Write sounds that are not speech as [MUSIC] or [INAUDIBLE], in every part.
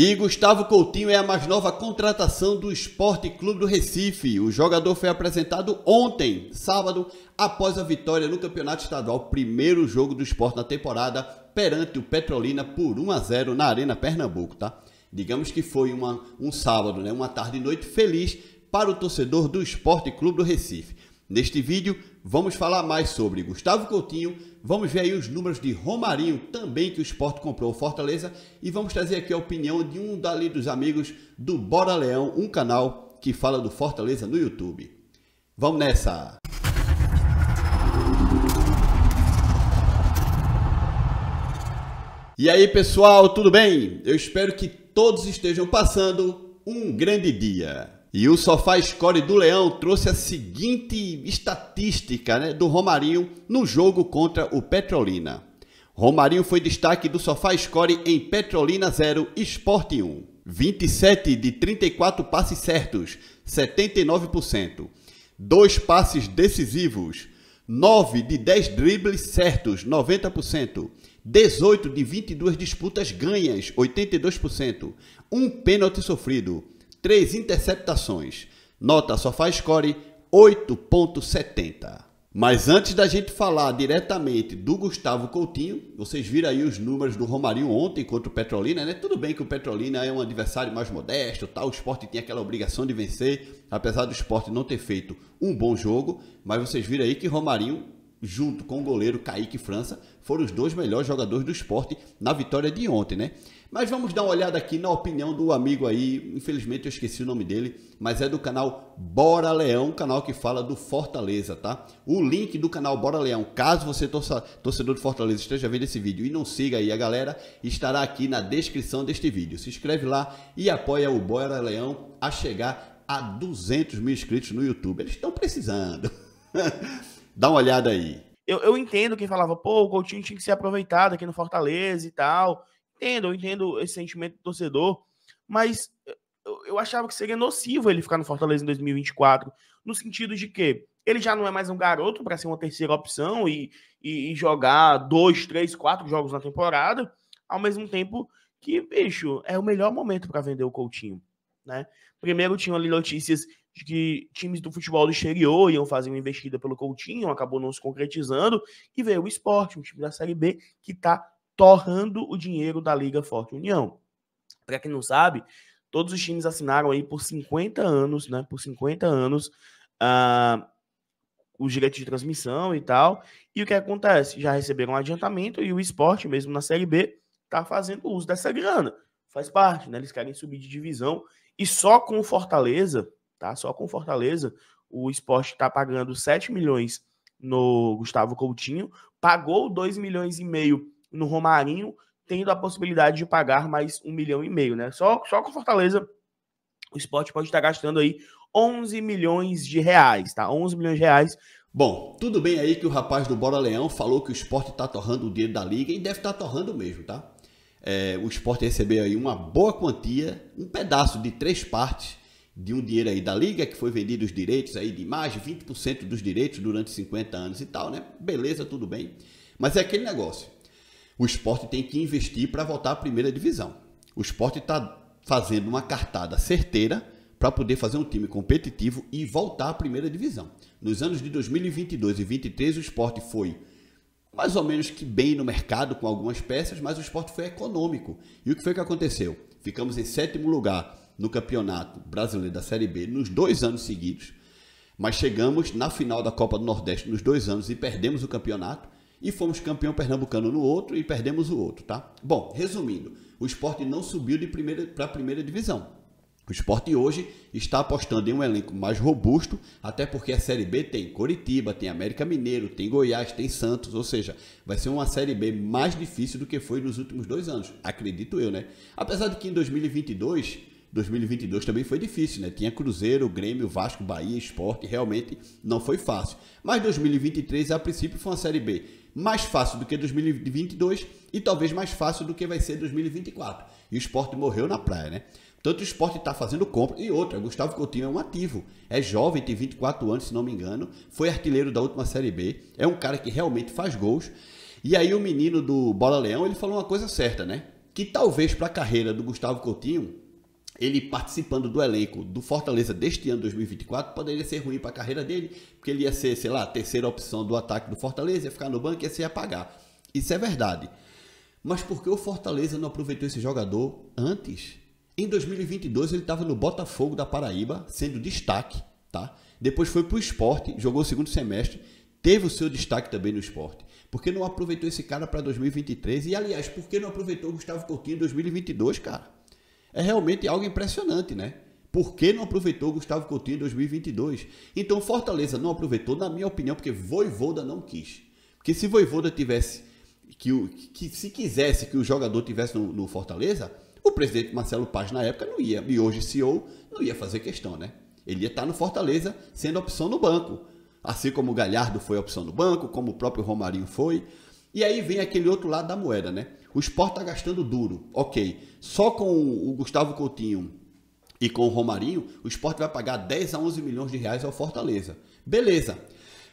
E Gustavo Coutinho é a mais nova contratação do Esporte Clube do Recife. O jogador foi apresentado ontem, sábado, após a vitória no Campeonato Estadual, primeiro jogo do esporte na temporada, perante o Petrolina por 1 a 0 na Arena Pernambuco, tá? Digamos que foi uma, um sábado, né? uma tarde e noite feliz para o torcedor do Esporte Clube do Recife. Neste vídeo, vamos falar mais sobre Gustavo Coutinho, vamos ver aí os números de Romarinho, também que o Sport comprou Fortaleza, e vamos trazer aqui a opinião de um dali dos amigos do Bora Leão, um canal que fala do Fortaleza no YouTube. Vamos nessa! E aí pessoal, tudo bem? Eu espero que todos estejam passando um grande dia. E o Sofá Score do Leão trouxe a seguinte estatística né, do Romarinho no jogo contra o Petrolina. Romarinho foi destaque do Sofá Score em Petrolina 0, Sport 1. 27 de 34 passes certos, 79%. 2 passes decisivos, 9 de 10 dribles certos, 90%. 18 de 22 disputas ganhas, 82%. 1 um pênalti sofrido, três interceptações. Nota só faz score 8.70. Mas antes da gente falar diretamente do Gustavo Coutinho, vocês viram aí os números do Romarinho ontem contra o Petrolina, né? Tudo bem que o Petrolina é um adversário mais modesto, tá? o esporte tem aquela obrigação de vencer, apesar do esporte não ter feito um bom jogo, mas vocês viram aí que Romarinho, junto com o goleiro Kaique França, foram os dois melhores jogadores do esporte na vitória de ontem, né? Mas vamos dar uma olhada aqui na opinião do amigo aí, infelizmente eu esqueci o nome dele, mas é do canal Bora Leão, canal que fala do Fortaleza, tá? O link do canal Bora Leão, caso você torça, torcedor do Fortaleza esteja vendo esse vídeo e não siga aí a galera, estará aqui na descrição deste vídeo. Se inscreve lá e apoia o Bora Leão a chegar a 200 mil inscritos no YouTube. Eles estão precisando. [LAUGHS] Dá uma olhada aí. Eu, eu entendo quem falava, pô, o Coutinho tinha que ser aproveitado aqui no Fortaleza e tal. Entendo, eu entendo esse sentimento do torcedor, mas eh, eu, achava que seria nocivo ele ficar no Fortaleza em 2024, no sentido de que ele já não é mais um garoto para ser uma terceira opção e, e, e, jogar dois, três, quatro jogos na temporada, ao mesmo tempo que, bicho, é o melhor momento para vender o Coutinho. Né? Primeiro tinham ali notícias de que times do futebol do exterior iam fazer uma investida pelo Coutinho, acabou não se concretizando, e veio o esporte, um time da Série B que está torrando o dinheiro da Liga Forte União. Para quem não sabe, todos os times assinaram aí por 50 anos, né? Por 50 anos uh, os direitos de transmissão e tal. E o que acontece? Já receberam um adiantamento e o esporte, mesmo na Série B, está fazendo uso dessa grana. Faz parte, né? Eles querem subir de divisão e só com Fortaleza, tá? Só com Fortaleza, o esporte está pagando 7 milhões no Gustavo Coutinho, pagou 2 milhões e meio no Romarinho, tendo a possibilidade de pagar mais um milhão e meio, né? Só, só com Fortaleza, o esporte pode estar gastando aí 11 milhões de reais, tá? 11 milhões de reais. Bom, tudo bem aí que o rapaz do Bora Leão falou que o esporte tá torrando o dinheiro da liga e deve estar tá torrando mesmo, tá? É, o esporte recebeu aí uma boa quantia, um pedaço de três partes de um dinheiro aí da liga que foi vendido os direitos aí de mais de 20% dos direitos durante 50 anos e tal, né? Beleza, tudo bem. Mas é aquele negócio. O esporte tem que investir para voltar à primeira divisão. O esporte está fazendo uma cartada certeira para poder fazer um time competitivo e voltar à primeira divisão. Nos anos de 2022 e 2023, o esporte foi mais ou menos que bem no mercado com algumas peças, mas o esporte foi econômico. E o que foi que aconteceu? Ficamos em sétimo lugar no Campeonato Brasileiro da Série B nos dois anos seguidos, mas chegamos na final da Copa do Nordeste nos dois anos e perdemos o campeonato e fomos campeão pernambucano no outro e perdemos o outro, tá? Bom, resumindo, o esporte não subiu de primeira para a primeira divisão. O esporte hoje está apostando em um elenco mais robusto, até porque a Série B tem Coritiba, tem América Mineiro, tem Goiás, tem Santos, ou seja, vai ser uma Série B mais difícil do que foi nos últimos dois anos, acredito eu, né? Apesar de que em 2022 2022 também foi difícil, né? Tinha Cruzeiro, Grêmio, Vasco, Bahia, Esporte, realmente não foi fácil. Mas 2023, a princípio, foi uma Série B mais fácil do que 2022 e talvez mais fácil do que vai ser 2024. E o esporte morreu na praia, né? Tanto o esporte está fazendo compra e outra. Gustavo Coutinho é um ativo, é jovem, tem 24 anos, se não me engano, foi artilheiro da última Série B, é um cara que realmente faz gols. E aí o menino do Bola Leão ele falou uma coisa certa, né? Que talvez para a carreira do Gustavo Coutinho ele participando do elenco do Fortaleza deste ano 2024 poderia ser ruim para a carreira dele, porque ele ia ser, sei lá, a terceira opção do ataque do Fortaleza, ia ficar no banco e ia se apagar. Isso é verdade. Mas por que o Fortaleza não aproveitou esse jogador antes? Em 2022 ele estava no Botafogo da Paraíba, sendo destaque, tá? Depois foi para o esporte, jogou o segundo semestre, teve o seu destaque também no esporte. Por que não aproveitou esse cara para 2023? E aliás, por que não aproveitou o Gustavo Coutinho em 2022, cara? É realmente algo impressionante, né? Por que não aproveitou Gustavo Coutinho em 2022? Então Fortaleza não aproveitou, na minha opinião, porque Voivoda não quis. Porque se Voivoda tivesse que, o, que se quisesse que o jogador tivesse no, no, Fortaleza, o presidente Marcelo Paz na época não ia, e hoje CEO não ia fazer questão, né? Ele ia estar no Fortaleza sendo opção no banco, assim como o Galhardo foi opção no banco, como o próprio Romarinho foi. E aí vem aquele outro lado da moeda, né? O esporte está gastando duro, ok. Só com o Gustavo Coutinho e com o Romarinho, o esporte vai pagar 10 a 11 milhões de reais ao Fortaleza. Beleza.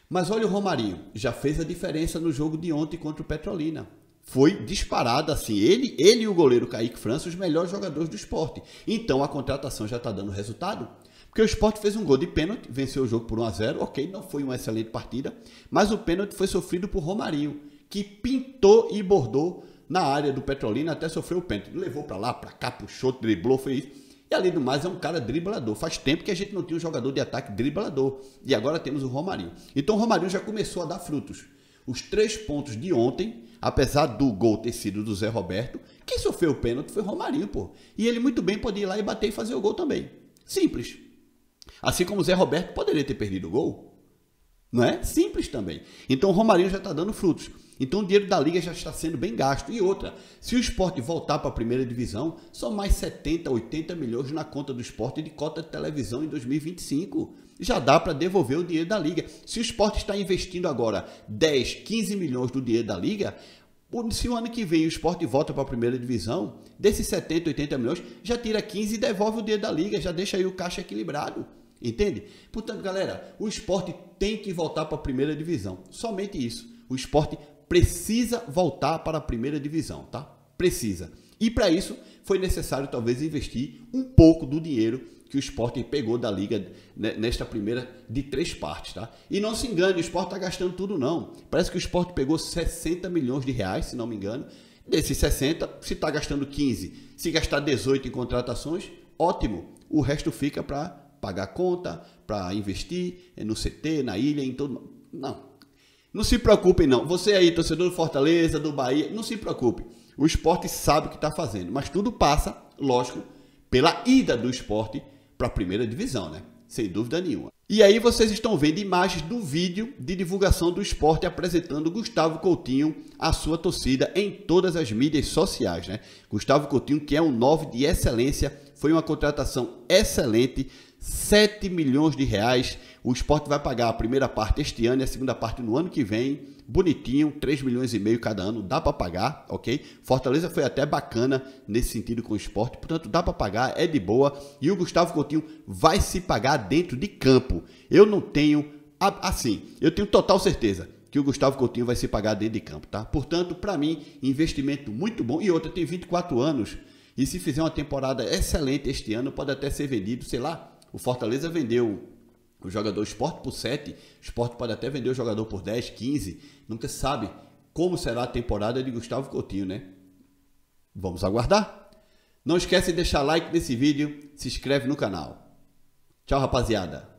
Mas olha o Romarinho, já fez a diferença no jogo de ontem contra o Petrolina. Foi disparado assim. Ele, ele e o goleiro Kaique França, os melhores jogadores do esporte. Então a contratação já está dando resultado. Porque o esporte fez um gol de pênalti, venceu o jogo por 1 a 0 Ok, não foi uma excelente partida, mas o pênalti foi sofrido por Romarinho que pintou e bordou na área do Petrolina até sofreu o pênalti. Levou para lá, para cá, puxou, driblou, foi isso. E além do mais, é um cara driblador. Faz tempo que a gente não tinha um jogador de ataque driblador. E agora temos o Romarinho. Então o Romarinho já começou a dar frutos. Os três pontos de ontem, apesar do gol ter sido do Zé Roberto, quem sofreu o pênalti foi o Romarinho, pô. E ele muito bem podia ir lá e bater e fazer o gol também. Simples. Assim como o Zé Roberto poderia ter perdido o gol. Não é? Simples também. Então o Romarinho já está dando frutos. Então o dinheiro da liga já está sendo bem gasto. E outra, se o esporte voltar para a primeira divisão, são mais 70, 80 milhões na conta do esporte de cota de televisão em 2025. Já dá para devolver o dinheiro da liga. Se o esporte está investindo agora 10, 15 milhões do dinheiro da liga, se o ano que vem o esporte volta para a primeira divisão, desses 70, 80 milhões, já tira 15 e devolve o dinheiro da liga, já deixa aí o caixa equilibrado. Entende? Portanto, galera, o esporte tem que voltar para a primeira divisão. Somente isso. O esporte precisa voltar para a primeira divisão, tá? Precisa. E para isso foi necessário talvez investir um pouco do dinheiro que o esporte pegou da liga né, nesta primeira de três partes, tá? E não se engane, o Sport tá gastando tudo não. Parece que o Sport pegou 60 milhões de reais, se não me engano. Desses 60, se está gastando 15, se gastar 18 em contratações, ótimo. O resto fica para pagar conta, para investir eh, no CT, na ilha, em todo. Não, não se preocupem, não. Você aí, torcedor do Fortaleza, do Bahia, não se preocupe. O esporte sabe o que está fazendo. Mas tudo passa, lógico, pela ida do esporte para a primeira divisão, né? Sem dúvida nenhuma. E aí vocês estão vendo imagens do vídeo de divulgação do esporte apresentando Gustavo Coutinho à sua torcida em todas as mídias sociais, né? Gustavo Coutinho, que é um 9 de excelência, foi uma contratação excelente, 7 milhões de reais o esporte vai pagar a primeira parte este ano e a segunda parte no ano que vem. Bonitinho, 3 milhões e meio cada ano, dá para pagar, ok? Fortaleza foi até bacana nesse sentido com o esporte, portanto dá para pagar, é de boa. E o Gustavo Coutinho vai se pagar dentro de campo. Eu não tenho, assim, eu tenho total certeza que o Gustavo Coutinho vai se pagar dentro de campo, tá? Portanto, para mim, investimento muito bom. E outra, tem 24 anos. E se fizer uma temporada excelente este ano, pode até ser vendido, sei lá, o Fortaleza vendeu o jogador esporte por 7, esporte pode até vender o jogador por 10, 15, nunca sabe como será a temporada de Gustavo Coutinho, né? Vamos aguardar. Não esquece de deixar like nesse vídeo, se inscreve no canal. Tchau, rapaziada.